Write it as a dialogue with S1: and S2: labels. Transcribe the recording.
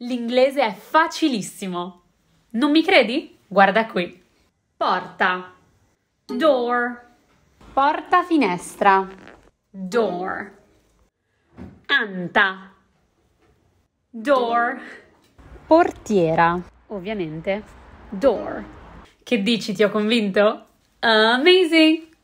S1: L'inglese è facilissimo. Non mi credi? Guarda qui. Porta. Door. Porta finestra. Door. Anta. Door. Portiera. Ovviamente. Door. Che dici, ti ho convinto? Amazing!